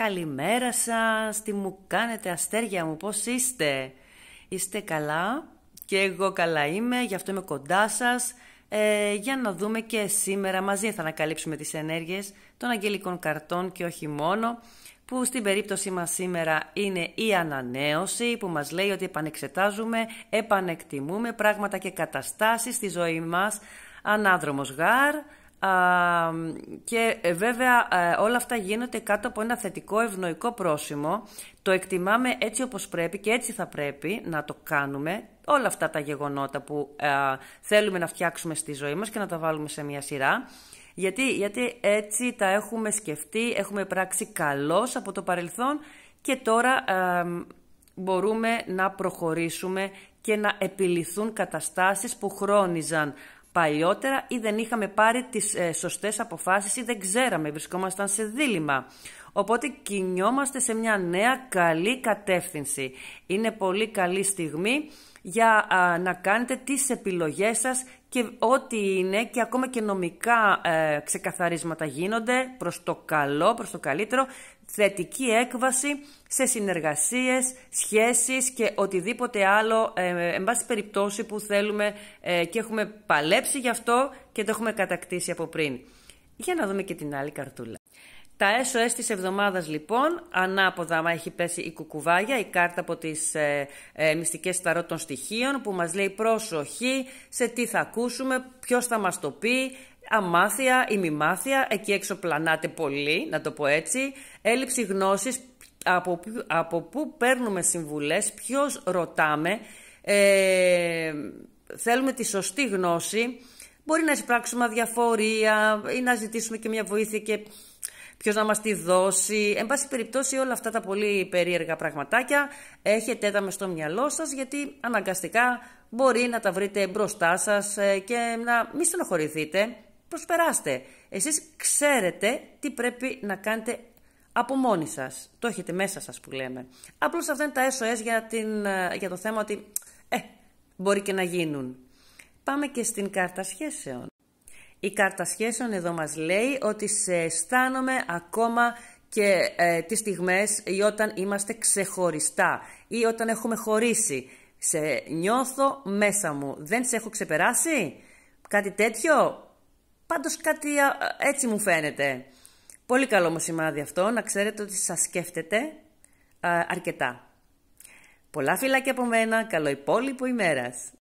Καλημέρα σας, τι μου κάνετε αστέρια μου, πώς είστε. Είστε καλά και εγώ καλά είμαι, γι' αυτό είμαι κοντά σας. Ε, για να δούμε και σήμερα μαζί θα ανακαλύψουμε τις ενέργειες των αγγελικών καρτών και όχι μόνο που στην περίπτωση μας σήμερα είναι η ανανέωση που μας λέει ότι επανεξετάζουμε, επανεκτιμούμε πράγματα και καταστάσεις στη ζωή μας. Ανάδρομος γάρ, και ε, βέβαια ε, όλα αυτά γίνονται κάτω από ένα θετικό ευνοϊκό πρόσημο. Το εκτιμάμε έτσι όπως πρέπει και έτσι θα πρέπει να το κάνουμε. Όλα αυτά τα γεγονότα που ε, θέλουμε να φτιάξουμε στη ζωή μας και να τα βάλουμε σε μια σειρά. Γιατί, γιατί έτσι τα έχουμε σκεφτεί, έχουμε πράξει καλώς από το παρελθόν και τώρα μπορούμε να προχωρήσουμε και να επιληθούν καταστάσεις που χρόνιζαν Παλιότερα ή δεν είχαμε πάρει τις ε, σωστές αποφάσεις ή δεν ξέραμε, βρισκόμασταν σε δίλημα. Οπότε κινιόμαστε σε μια νέα καλή κατεύθυνση. Είναι πολύ καλή στιγμή για να κάνετε τις επιλογές σας και ό,τι είναι και ακόμα και νομικά ε, ξεκαθαρίσματα γίνονται προς το καλό, προς το καλύτερο, θετική έκβαση σε συνεργασίες, σχέσεις και οτιδήποτε άλλο, ε, εν πάση περιπτώσει που θέλουμε ε, και έχουμε παλέψει γι' αυτό και το έχουμε κατακτήσει από πριν. Για να δούμε και την άλλη καρτούλα. Τα SOS της εβδομάδας λοιπόν, ανάποδα μα έχει πέσει η κουκουβάγια, η κάρτα από τις ε, ε, μυστικές ταρό των στοιχείων που μας λέει προσοχή σε τι θα ακούσουμε, ποιος θα μας το πει, αμάθεια ή μη μάθεια, εκεί έξω πλανάτε πολύ, να το πω έτσι, έλλειψη γνώσης, από, από πού παίρνουμε συμβουλές, ποιος ρωτάμε, ε, θέλουμε τη σωστή γνώση, μπορεί να εισπράξουμε αδιαφορία ή να ζητήσουμε και μια βοήθεια ποιος να μας τη δώσει. Εν πάση περιπτώσει, όλα αυτά τα πολύ περίεργα πραγματάκια έχετε τα μες στο μυαλό σας, γιατί αναγκαστικά μπορεί να τα βρείτε μπροστά σας ε, και να μην στενοχωρηθείτε. Προσπεράστε. Εσείς ξέρετε τι πρέπει να κάνετε από μόνοι σας. Το έχετε μέσα σας που λέμε. Απλώς αυτά είναι τα SOS ε, για, το θέμα ότι ε, μπορεί και να γίνουν. Πάμε και στην κάρτα σχέσεων. Η κάρτα σχέσεων εδώ μας λέει ότι σε αισθάνομαι ακόμα και ε, τις στιγμές ή όταν είμαστε ξεχωριστά ή όταν έχουμε χωρίσει. Σε νιώθω μέσα μου. Δεν σε έχω ξεπεράσει. Κάτι τέτοιο. Πάντως κάτι έτσι μου φαίνεται. Πολύ καλό μου σημάδι αυτό. Να ξέρετε ότι σας σκέφτεται α, αρκετά. Πολλά φιλάκια από μένα. Καλό υπόλοιπο ημέρας.